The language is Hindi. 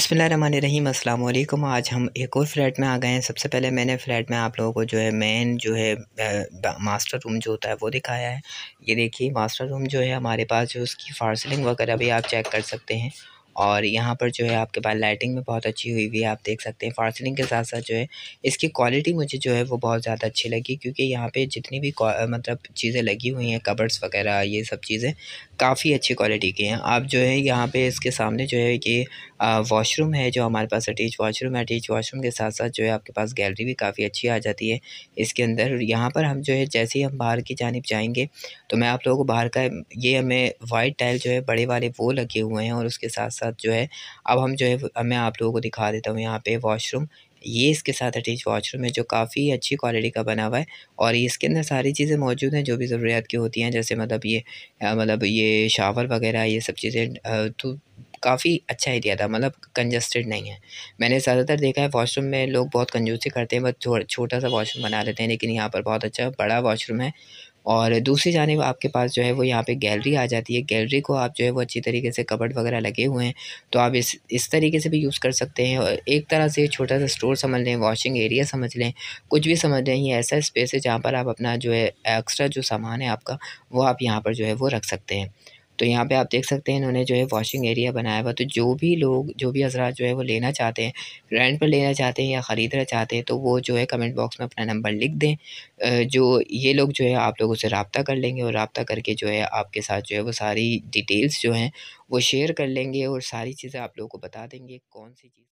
अस्सलाम वालेकुम आज हम एक और फ्लैट में आ गए हैं सबसे पहले मैंने फ्लैट में आप लोगों को जो है मेन जो है मास्टर रूम जो होता है वो दिखाया है ये देखिए मास्टर रूम जो है हमारे पास जो उसकी फार्सलिंग वगैरह भी आप चेक कर सकते हैं और यहाँ पर जो है आपके पास लाइटिंग में बहुत अच्छी हुई हुई है आप देख सकते हैं फार्सलिंग के साथ साथ जो है इसकी क्वालिटी मुझे जो है वो बहुत ज़्यादा अच्छी लगी क्योंकि यहाँ पे जितनी भी मतलब चीज़ें लगी हुई हैं कबर्स वगैरह ये सब चीज़ें काफ़ी अच्छी क्वालिटी के हैं आप जो है यहाँ पे इसके सामने जो है कि वॉशरूम है जो हमारे पास अटैच वॉशरूम है अटैच वॉशरूम के साथ साथ जो है आपके पास गैलरी भी काफ़ी अच्छी आ जाती है इसके अंदर यहाँ पर हम जो है जैसे ही हम बाहर की जानब जाएंगे तो मैं आप लोगों को बाहर का ये हमें वाइट टाइल जो है बड़े वाले वो लगे हुए हैं और उसके साथ साथ जो है अब हम जो है मैं आप लोगों को दिखा देता हूँ यहाँ पर वाशरूम ये इसके साथ अटैच वॉशरूम है जो काफ़ी अच्छी क्वालिटी का बना हुआ है और इसके अंदर सारी चीज़ें मौजूद हैं जो भी ज़रूरियात की होती हैं जैसे मतलब ये मतलब ये शावर वगैरह ये सब चीज़ें तो काफ़ी अच्छा एरिया था मतलब कंजस्टेड नहीं है मैंने ज़्यादातर देखा है वॉशरूम में लोग बहुत कंजूसी करते हैं बस छोटा सा वॉशरूम बना लेते हैं लेकिन यहाँ पर बहुत अच्छा बड़ा वॉशरूम है और दूसरी जानब आपके पास जो है वो यहाँ पे गैलरी आ जाती है गैलरी को आप जो है वो अच्छी तरीके से कबर्ड वगैरह लगे हुए हैं तो आप इस इस तरीके से भी यूज़ कर सकते हैं और एक तरह से छोटा सा स्टोर समझ लें वॉशिंग एरिया समझ लें कुछ भी समझ लें ये ऐसा स्पेस है जहाँ पर आप अपना जो है एक्स्ट्रा जो सामान है आपका वो आप यहाँ पर जो है वो रख सकते हैं तो यहाँ पे आप देख सकते हैं इन्होंने जो है वॉशिंग एरिया बनाया हुआ तो जो भी लोग जो भी हजरा जो है वो लेना चाहते हैं रेंट पर लेना चाहते हैं या ख़रीदना चाहते हैं तो वो जो है कमेंट बॉक्स में अपना नंबर लिख दें जो ये लोग जो है आप लोगों से रबता कर लेंगे और रबता करके जो है आपके साथ जो है वो सारी डिटेल्स जो हैं वो शेयर कर लेंगे और सारी चीज़ें आप लोगों को बता देंगे कौन सी चीज़